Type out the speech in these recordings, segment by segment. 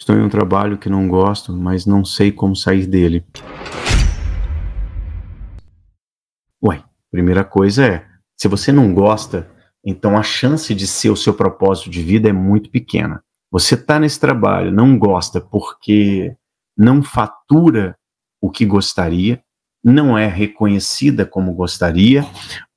Estou em um trabalho que não gosto, mas não sei como sair dele. Ué, primeira coisa é, se você não gosta, então a chance de ser o seu propósito de vida é muito pequena. Você está nesse trabalho, não gosta porque não fatura o que gostaria, não é reconhecida como gostaria,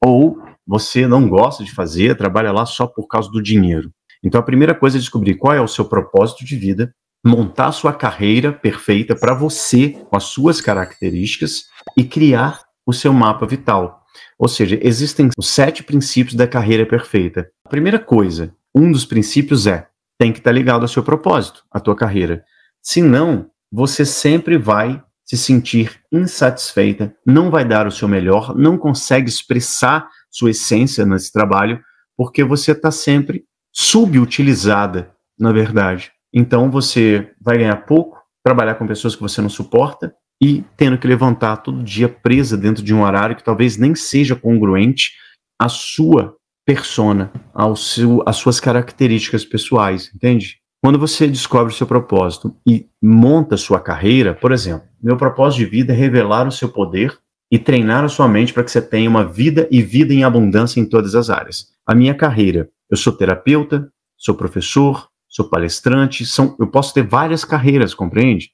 ou você não gosta de fazer, trabalha lá só por causa do dinheiro. Então a primeira coisa é descobrir qual é o seu propósito de vida montar sua carreira perfeita para você, com as suas características, e criar o seu mapa vital. Ou seja, existem os sete princípios da carreira perfeita. A primeira coisa, um dos princípios é tem que estar tá ligado ao seu propósito, à tua carreira. Senão, você sempre vai se sentir insatisfeita, não vai dar o seu melhor, não consegue expressar sua essência nesse trabalho, porque você está sempre subutilizada, na verdade. Então você vai ganhar pouco, trabalhar com pessoas que você não suporta e tendo que levantar todo dia presa dentro de um horário que talvez nem seja congruente à sua persona, ao seu, às suas características pessoais, entende? Quando você descobre o seu propósito e monta sua carreira, por exemplo, meu propósito de vida é revelar o seu poder e treinar a sua mente para que você tenha uma vida e vida em abundância em todas as áreas. A minha carreira, eu sou terapeuta, sou professor, sou palestrante, são, eu posso ter várias carreiras, compreende?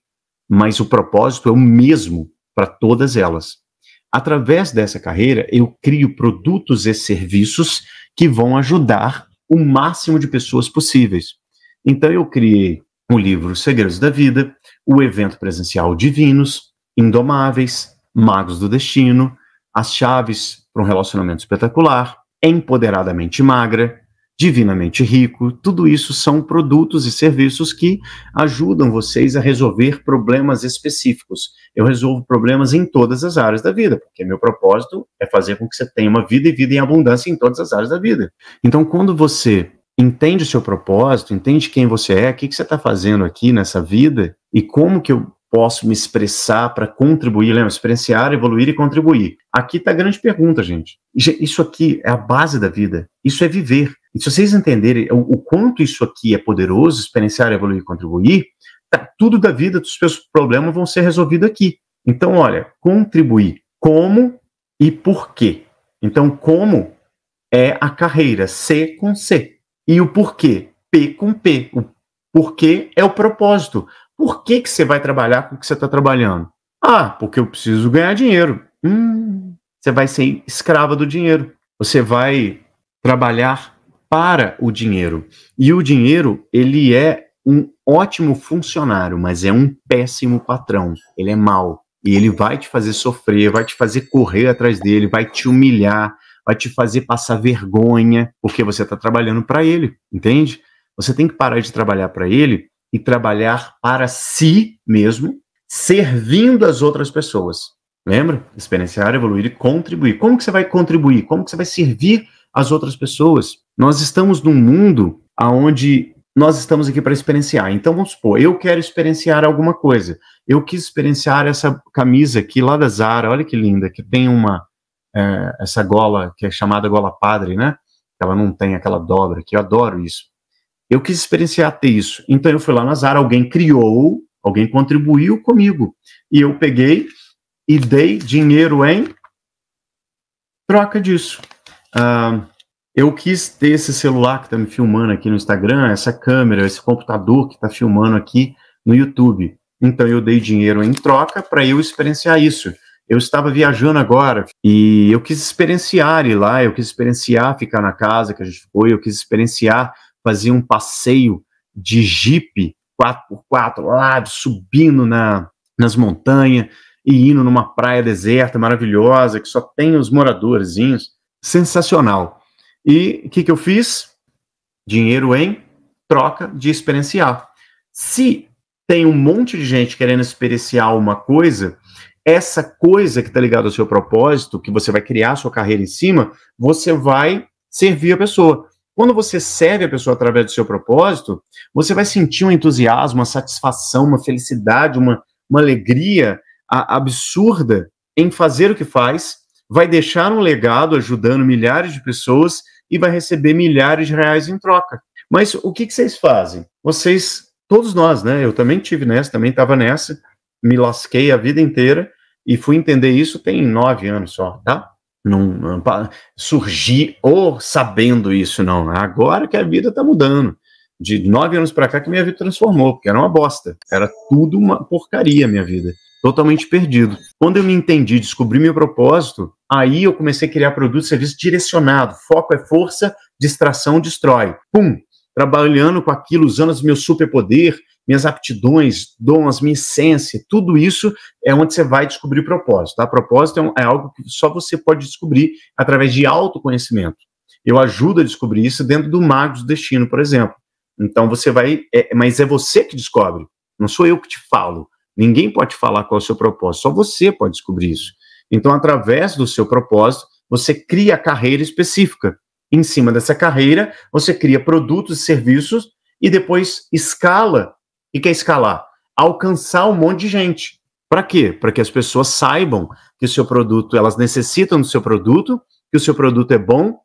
Mas o propósito é o mesmo para todas elas. Através dessa carreira, eu crio produtos e serviços que vão ajudar o máximo de pessoas possíveis. Então, eu criei o livro Segredos da Vida, o evento presencial Divinos, Indomáveis, Magos do Destino, As Chaves para um Relacionamento Espetacular, Empoderadamente Magra, divinamente rico, tudo isso são produtos e serviços que ajudam vocês a resolver problemas específicos. Eu resolvo problemas em todas as áreas da vida, porque meu propósito é fazer com que você tenha uma vida e vida em abundância em todas as áreas da vida. Então, quando você entende o seu propósito, entende quem você é, o que, que você está fazendo aqui nessa vida e como que eu posso me expressar para contribuir, lembra? Experienciar, evoluir e contribuir. Aqui está a grande pergunta, gente. Isso aqui é a base da vida. Isso é viver. E se vocês entenderem o, o quanto isso aqui é poderoso, experienciar, evoluir e contribuir, tá, tudo da vida, dos seus problemas vão ser resolvidos aqui. Então, olha, contribuir como e por quê. Então, como é a carreira C com C. E o porquê, P com P. O porquê é o propósito. Por que, que você vai trabalhar com o que você está trabalhando? Ah, porque eu preciso ganhar dinheiro. Hum, você vai ser escrava do dinheiro. Você vai trabalhar para o dinheiro. E o dinheiro, ele é um ótimo funcionário, mas é um péssimo patrão. Ele é mau. E ele vai te fazer sofrer, vai te fazer correr atrás dele, vai te humilhar, vai te fazer passar vergonha, porque você está trabalhando para ele, entende? Você tem que parar de trabalhar para ele e trabalhar para si mesmo, servindo as outras pessoas. Lembra? Experienciar, evoluir e contribuir. Como que você vai contribuir? Como que você vai servir as outras pessoas? Nós estamos num mundo aonde nós estamos aqui para experienciar. Então vamos supor, eu quero experienciar alguma coisa. Eu quis experienciar essa camisa aqui lá da Zara, olha que linda, que tem uma é, essa gola que é chamada gola padre, né? Ela não tem aquela dobra, que eu adoro isso. Eu quis experienciar ter isso. Então eu fui lá na Zara, alguém criou, alguém contribuiu comigo. E eu peguei e dei dinheiro em troca disso. Uh, eu quis ter esse celular que está me filmando aqui no Instagram, essa câmera, esse computador que está filmando aqui no YouTube. Então eu dei dinheiro em troca para eu experienciar isso. Eu estava viajando agora e eu quis experienciar ir lá, eu quis experienciar ficar na casa que a gente foi, eu quis experienciar fazer um passeio de jipe 4x4 lá, subindo na, nas montanhas e indo numa praia deserta maravilhosa que só tem os moradorzinhos. Sensacional. E o que, que eu fiz? Dinheiro em troca de experienciar. Se tem um monte de gente querendo experienciar uma coisa, essa coisa que está ligada ao seu propósito, que você vai criar sua carreira em cima, você vai servir a pessoa. Quando você serve a pessoa através do seu propósito, você vai sentir um entusiasmo, uma satisfação, uma felicidade, uma, uma alegria absurda em fazer o que faz, vai deixar um legado ajudando milhares de pessoas e vai receber milhares de reais em troca. Mas o que, que vocês fazem? Vocês, todos nós, né? Eu também tive nessa, também estava nessa, me lasquei a vida inteira e fui entender isso tem nove anos só, tá? Não, não surgi ou sabendo isso, não. Agora que a vida está mudando de nove anos para cá que minha vida transformou, porque era uma bosta. Era tudo uma porcaria a minha vida. Totalmente perdido. Quando eu me entendi, descobri meu propósito, Aí eu comecei a criar produto e serviço direcionado. Foco é força, distração destrói. Pum! Trabalhando com aquilo, usando os meus superpoder, minhas aptidões, dons, minha essência, tudo isso é onde você vai descobrir propósito. Tá? Propósito é, é algo que só você pode descobrir através de autoconhecimento. Eu ajudo a descobrir isso dentro do Magos do Destino, por exemplo. Então você vai, é, mas é você que descobre. Não sou eu que te falo. Ninguém pode falar qual é o seu propósito, só você pode descobrir isso. Então, através do seu propósito, você cria a carreira específica. Em cima dessa carreira, você cria produtos e serviços e depois escala. E quer escalar? Alcançar um monte de gente. Para quê? Para que as pessoas saibam que o seu produto, elas necessitam do seu produto, que o seu produto é bom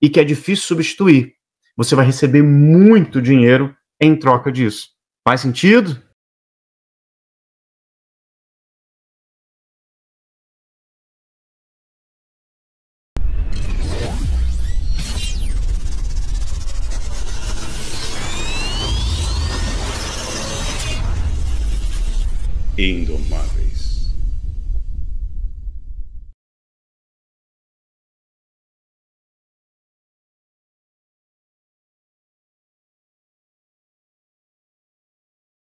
e que é difícil substituir. Você vai receber muito dinheiro em troca disso. Faz sentido? Indomar.